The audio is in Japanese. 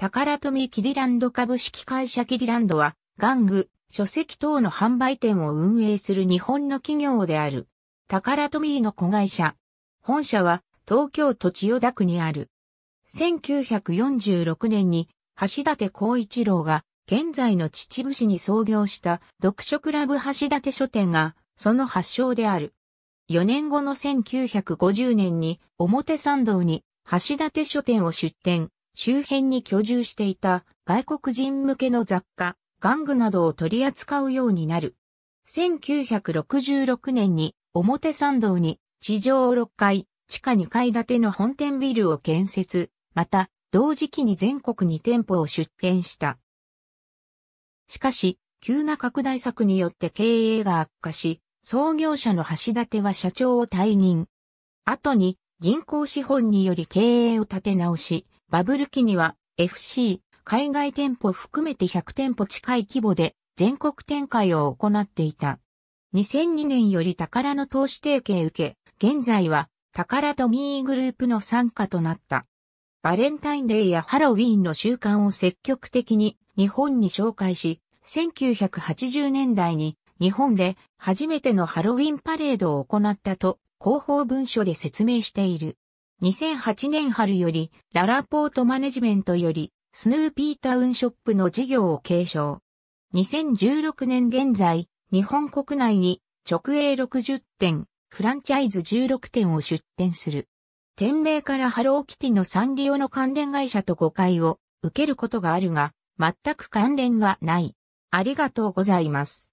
宝富キディランド株式会社キディランドは、玩具、書籍等の販売店を運営する日本の企業である。宝富の子会社。本社は東京都千代田区にある。1946年に橋立光一郎が現在の秩父市に創業した読書クラブ橋立書店がその発祥である。4年後の1950年に表参道に橋立書店を出店。周辺に居住していた外国人向けの雑貨、玩具などを取り扱うようになる。1966年に表参道に地上6階、地下2階建ての本店ビルを建設、また同時期に全国に店舗を出店した。しかし、急な拡大策によって経営が悪化し、創業者の橋立は社長を退任。後に銀行資本により経営を立て直し、バブル期には FC 海外店舗含めて100店舗近い規模で全国展開を行っていた。2002年より宝の投資提携受け、現在は宝とミーグループの参加となった。バレンタインデーやハロウィーンの習慣を積極的に日本に紹介し、1980年代に日本で初めてのハロウィンパレードを行ったと広報文書で説明している。2008年春より、ララポートマネジメントより、スヌーピータウンショップの事業を継承。2016年現在、日本国内に直営60店、フランチャイズ16店を出店する。店名からハローキティのサンリオの関連会社と誤解を受けることがあるが、全く関連はない。ありがとうございます。